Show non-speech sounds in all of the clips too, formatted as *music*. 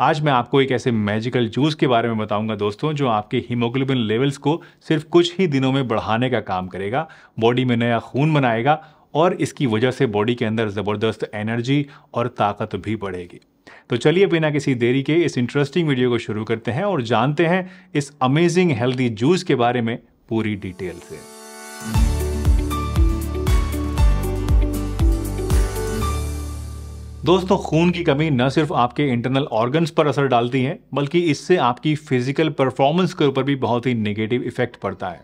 आज मैं आपको एक ऐसे मैजिकल जूस के बारे में बताऊंगा दोस्तों जो आपके हीमोग्लोबिन लेवल्स को सिर्फ कुछ ही दिनों में बढ़ाने का काम करेगा बॉडी में नया खून बनाएगा और इसकी वजह से बॉडी के अंदर ज़बरदस्त एनर्जी और ताकत भी बढ़ेगी तो चलिए बिना किसी देरी के इस इंटरेस्टिंग वीडियो को शुरू करते हैं और जानते हैं इस अमेजिंग हेल्दी जूस के बारे में पूरी डिटेल से दोस्तों खून की कमी न सिर्फ आपके इंटरनल ऑर्गन्स पर असर डालती है बल्कि इससे आपकी फिजिकल परफॉर्मेंस के ऊपर भी बहुत ही नेगेटिव इफेक्ट पड़ता है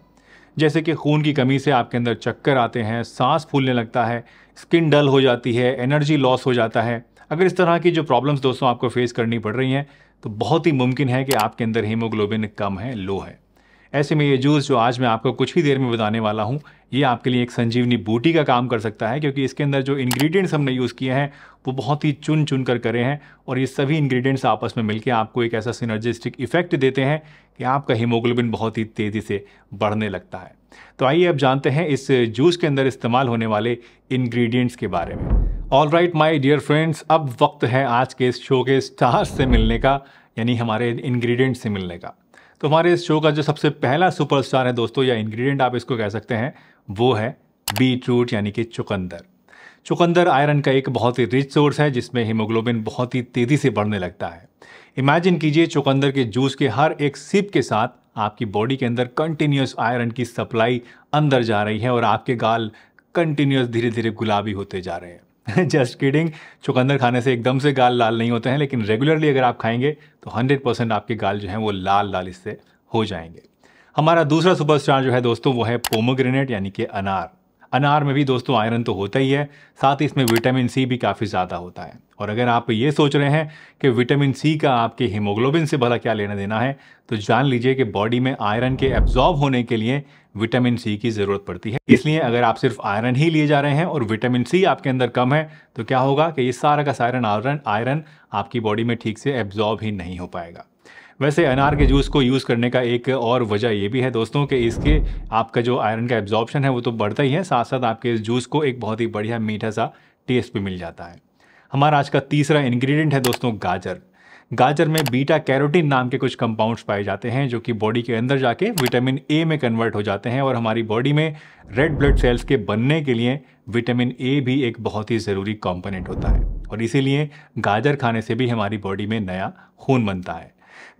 जैसे कि खून की कमी से आपके अंदर चक्कर आते हैं सांस फूलने लगता है स्किन डल हो जाती है एनर्जी लॉस हो जाता है अगर इस तरह की जो प्रॉब्लम्स दोस्तों आपको फेस करनी पड़ रही हैं तो बहुत ही मुमकिन है कि आपके अंदर हीमोग्लोबिन कम है लो है ऐसे में ये जूस जो आज मैं आपको कुछ ही देर में बताने वाला हूँ ये आपके लिए एक संजीवनी बूटी का काम कर सकता है क्योंकि इसके अंदर जो इंग्रेडिएंट्स हमने यूज़ किए हैं वो बहुत ही चुन चुन कर करे हैं और ये सभी इंग्रेडिएंट्स आपस में मिलकर आपको एक ऐसा सिनर्जिस्टिक इफेक्ट देते हैं कि आपका हीमोग्लोबिन बहुत ही तेज़ी से बढ़ने लगता है तो आइए अब जानते हैं इस जूस के अंदर इस्तेमाल होने वाले इन्ग्रीडियंट्स के बारे में all right my dear friends अब वक्त है आज के इस शो के स्टार से मिलने का यानी हमारे इन्ग्रीडियंट्स से मिलने का तो हमारे इस शो का जो सबसे पहला सुपरस्टार है दोस्तों या इंग्रेडिएंट आप इसको कह सकते हैं वो है बीट रूट यानी कि चुकंदर चुकंदर आयरन का एक बहुत ही रिच सोर्स है जिसमें हीमोग्लोबिन बहुत ही तेज़ी से बढ़ने लगता है इमेजिन कीजिए चुकंदर के जूस के हर एक सिप के साथ आपकी बॉडी के अंदर कंटिन्यूस आयरन की सप्लाई अंदर जा रही है और आपके गाल कंटिन्यूस धीरे धीरे गुलाबी होते जा रहे हैं जस्ट *laughs* किडिंग चुकंदर खाने से एकदम से गाल लाल नहीं होते हैं लेकिन रेगुलरली अगर आप खाएंगे तो 100 परसेंट आपके गाल जो हैं वो लाल लाल इससे हो जाएंगे हमारा दूसरा सुपर स्टार जो है दोस्तों वो है पोमोग्रेनेट यानी कि अनार अनार में भी दोस्तों आयरन तो होता ही है साथ ही इसमें विटामिन सी भी काफ़ी ज़्यादा होता है और अगर आप ये सोच रहे हैं कि विटामिन सी का आपके हीमोग्लोबिन से भला क्या लेना देना है तो जान लीजिए कि बॉडी में आयरन के एब्जॉर्ब होने के लिए विटामिन सी की ज़रूरत पड़ती है इसलिए अगर आप सिर्फ आयरन ही लिए जा रहे हैं और विटामिन सी आपके अंदर कम है तो क्या होगा कि ये सारा का सारा आयरन आयरन आपकी बॉडी में ठीक से एब्जॉर्ब ही नहीं हो पाएगा वैसे अनार के जूस को यूज़ करने का एक और वजह ये भी है दोस्तों कि इसके आपका जो आयरन का एब्जॉर्प्शन है वो तो बढ़ता ही है साथ साथ आपके इस जूस को एक बहुत ही बढ़िया मीठा सा टेस्ट भी मिल जाता है हमारा आज का तीसरा इन्ग्रीडियंट है दोस्तों गाजर गाजर में बीटा कैरोटीन नाम के कुछ कंपाउंड्स पाए जाते हैं जो कि बॉडी के अंदर जाके विटामिन ए में कन्वर्ट हो जाते हैं और हमारी बॉडी में रेड ब्लड सेल्स के बनने के लिए विटामिन ए भी एक बहुत ही ज़रूरी कॉम्पोनेंट होता है और इसीलिए गाजर खाने से भी हमारी बॉडी में नया खून बनता है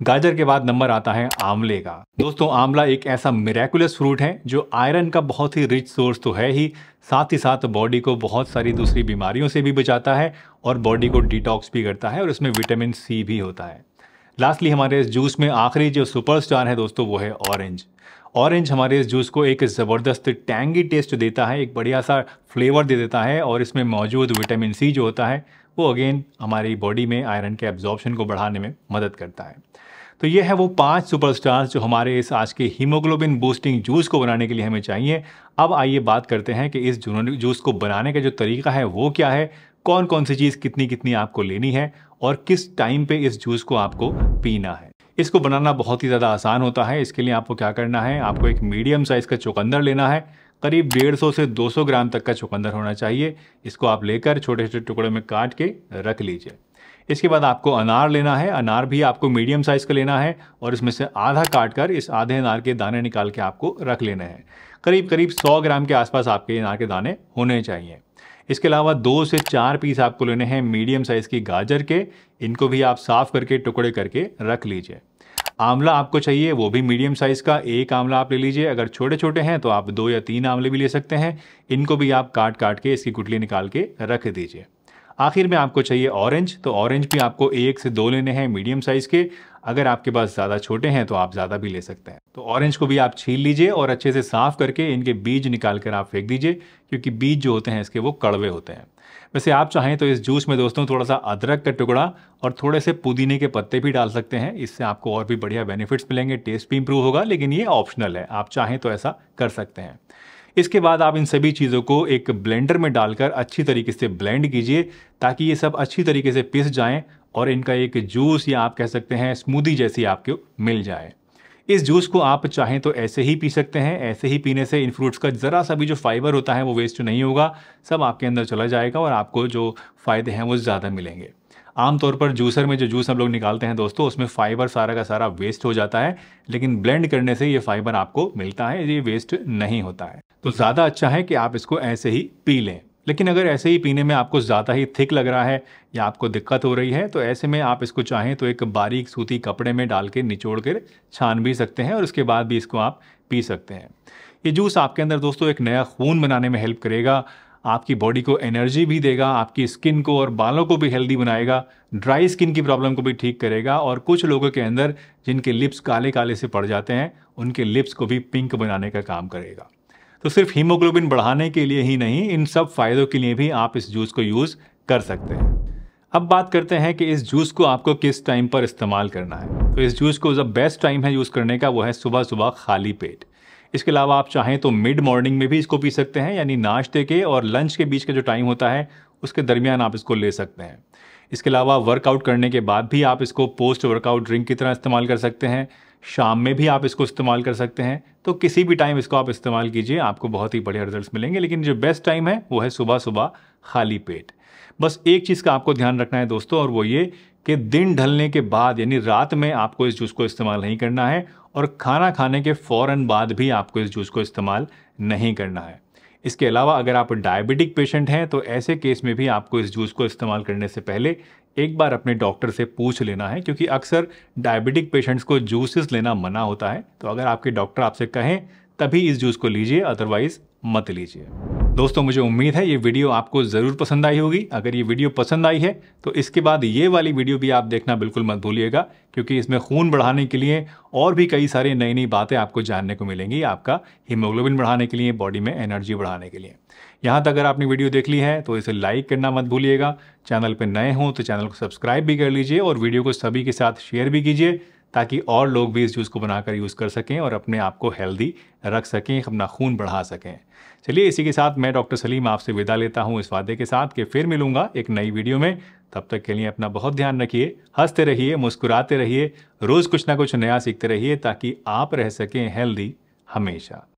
गाजर के बाद नंबर आता है आंवले का दोस्तों आंवला एक ऐसा मेरेकुलस फ्रूट है जो आयरन का बहुत ही रिच सोर्स तो है ही साथ ही साथ बॉडी को बहुत सारी दूसरी बीमारियों से भी बचाता है और बॉडी को डिटॉक्स भी करता है और इसमें विटामिन सी भी होता है लास्टली हमारे इस जूस में आखिरी जो सुपर स्टार है दोस्तों वो है ऑरेंज ऑरेंज हमारे इस जूस को एक ज़बरदस्त टैंगी टेस्ट देता है एक बढ़िया सा फ्लेवर दे देता है और इसमें मौजूद विटामिन सी जो होता है वो अगेन हमारी बॉडी में आयरन के एब्जॉर्बशन को बढ़ाने में मदद करता है तो ये है वो पांच सुपरस्टार्स जो हमारे इस आज के हीमोग्लोबिन बूस्टिंग जूस को बनाने के लिए हमें चाहिए अब आइए बात करते हैं कि इस जूस को बनाने का जो तरीका है वो क्या है कौन कौन सी चीज़ कितनी कितनी आपको लेनी है और किस टाइम पे इस जूस को आपको पीना है इसको बनाना बहुत ही ज़्यादा आसान होता है इसके लिए आपको क्या करना है आपको एक मीडियम साइज़ का चुकंदर लेना है करीब डेढ़ सौ से दो सौ ग्राम तक का चुकंदर होना चाहिए इसको आप लेकर छोटे छोटे टुकड़ों में काट के रख लीजिए इसके बाद आपको अनार लेना है अनार भी आपको मीडियम साइज़ का लेना है और इसमें से आधा काट कर इस आधे अनार के दाने निकाल के आपको रख लेने हैं करीब करीब सौ ग्राम के आसपास आपके अनार के दाने होने चाहिए इसके अलावा दो से चार पीस आपको लेने हैं मीडियम साइज़ की गाजर के इनको भी आप साफ़ करके टुकड़े करके रख लीजिए आंवला आपको चाहिए वो भी मीडियम साइज़ का एक आंवला आप ले लीजिए अगर छोटे छोटे हैं तो आप दो या तीन आंवले भी ले सकते हैं इनको भी आप काट काट के इसकी गुटली निकाल के रख दीजिए आखिर में आपको चाहिए ऑरेंज तो ऑरेंज भी आपको एक से दो लेने हैं मीडियम साइज़ के अगर आपके पास ज़्यादा छोटे हैं तो आप ज़्यादा भी ले सकते हैं तो ऑरेंज को भी आप छील लीजिए और अच्छे से साफ़ करके इनके बीज निकाल कर आप फेंक दीजिए क्योंकि बीज जो होते हैं इसके वो कड़वे होते हैं वैसे आप चाहें तो इस जूस में दोस्तों थोड़ा सा अदरक का टुकड़ा और थोड़े से पुदीने के पत्ते भी डाल सकते हैं इससे आपको और भी बढ़िया बेनिफिट्स मिलेंगे टेस्ट भी इंप्रूव होगा लेकिन ये ऑप्शनल है आप चाहें तो ऐसा कर सकते हैं इसके बाद आप इन सभी चीज़ों को एक ब्लेंडर में डालकर अच्छी तरीके से ब्लेंड कीजिए ताकि ये सब अच्छी तरीके से पिस जाएं और इनका एक जूस या आप कह सकते हैं स्मूदी जैसी आपको मिल जाए इस जूस को आप चाहें तो ऐसे ही पी सकते हैं ऐसे ही पीने से इन फ्रूट्स का ज़रा सा भी जो फाइबर होता है वो वेस्ट नहीं होगा सब आपके अंदर चला जाएगा और आपको जो फ़ायदे हैं वो ज़्यादा मिलेंगे आमतौर पर जूसर में जो जूस हम लोग निकालते हैं दोस्तों उसमें फाइबर सारा का सारा वेस्ट हो जाता है लेकिन ब्लेंड करने से ये फाइबर आपको मिलता है ये वेस्ट नहीं होता है तो ज़्यादा अच्छा है कि आप इसको ऐसे ही पी लें लेकिन अगर ऐसे ही पीने में आपको ज़्यादा ही थिक लग रहा है या आपको दिक्कत हो रही है तो ऐसे में आप इसको चाहें तो एक बारीक सूती कपड़े में डाल के निचोड़ कर छान भी सकते हैं और उसके बाद भी इसको आप पी सकते हैं ये जूस आपके अंदर दोस्तों एक नया खून बनाने में हेल्प करेगा आपकी बॉडी को एनर्जी भी देगा आपकी स्किन को और बालों को भी हेल्दी बनाएगा ड्राई स्किन की प्रॉब्लम को भी ठीक करेगा और कुछ लोगों के अंदर जिनके लिप्स काले काले से पड़ जाते हैं उनके लिप्स को भी पिंक बनाने का काम करेगा तो सिर्फ हीमोग्लोबिन बढ़ाने के लिए ही नहीं इन सब फ़ायदों के लिए भी आप इस जूस को यूज़ कर सकते हैं अब बात करते हैं कि इस जूस को आपको किस टाइम पर इस्तेमाल करना है तो इस जूस को जब बेस्ट टाइम है यूज़ करने का वो है सुबह सुबह खाली पेट इसके अलावा आप चाहें तो मिड मॉर्निंग में भी इसको पी सकते हैं यानी नाश्ते के और लंच के बीच का जो टाइम होता है उसके दरमियान आप इसको ले सकते हैं इसके अलावा वर्कआउट करने के बाद भी आप इसको पोस्ट वर्कआउट ड्रिंक की तरह इस्तेमाल कर सकते हैं शाम में भी आप इसको इस्तेमाल कर सकते हैं तो किसी भी टाइम इसको आप इस्तेमाल कीजिए आपको बहुत ही बढ़िया रिजल्ट मिलेंगे लेकिन जो बेस्ट टाइम है वो है सुबह सुबह खाली पेट बस एक चीज़ का आपको ध्यान रखना है दोस्तों और वो ये कि दिन ढलने के बाद यानी रात में आपको इस जूस को इस्तेमाल नहीं करना है और खाना खाने के फ़ौरन बाद भी आपको इस जूस को इस्तेमाल नहीं करना है इसके अलावा अगर आप डायबिटिक पेशेंट हैं तो ऐसे केस में भी आपको इस जूस को इस्तेमाल करने से पहले एक बार अपने डॉक्टर से पूछ लेना है क्योंकि अक्सर डायबिटिक पेशेंट्स को जूसेस लेना मना होता है तो अगर आपके डॉक्टर आपसे कहें तभी इस जूस को लीजिए अदरवाइज़ मत लीजिए दोस्तों मुझे उम्मीद है ये वीडियो आपको ज़रूर पसंद आई होगी अगर ये वीडियो पसंद आई है तो इसके बाद ये वाली वीडियो भी आप देखना बिल्कुल मत भूलिएगा क्योंकि इसमें खून बढ़ाने के लिए और भी कई सारी नई नई बातें आपको जानने को मिलेंगी आपका हीमोग्लोबिन बढ़ाने के लिए बॉडी में एनर्जी बढ़ाने के लिए यहाँ तक अगर आपने वीडियो देख ली है तो इसे लाइक करना मत भूलिएगा चैनल पर नए हों तो चैनल को सब्सक्राइब भी कर लीजिए और वीडियो को सभी के साथ शेयर भी कीजिए ताकि और लोग भी इस जूस को बनाकर यूज़ कर सकें और अपने आप को हेल्दी रख सकें अपना खून बढ़ा सकें चलिए इसी के साथ मैं डॉक्टर सलीम आपसे विदा लेता हूँ इस वादे के साथ कि फिर मिलूंगा एक नई वीडियो में तब तक के लिए अपना बहुत ध्यान रखिए हंसते रहिए मुस्कुराते रहिए रोज़ कुछ ना कुछ नया सीखते रहिए ताकि आप रह सकें हेल्दी हमेशा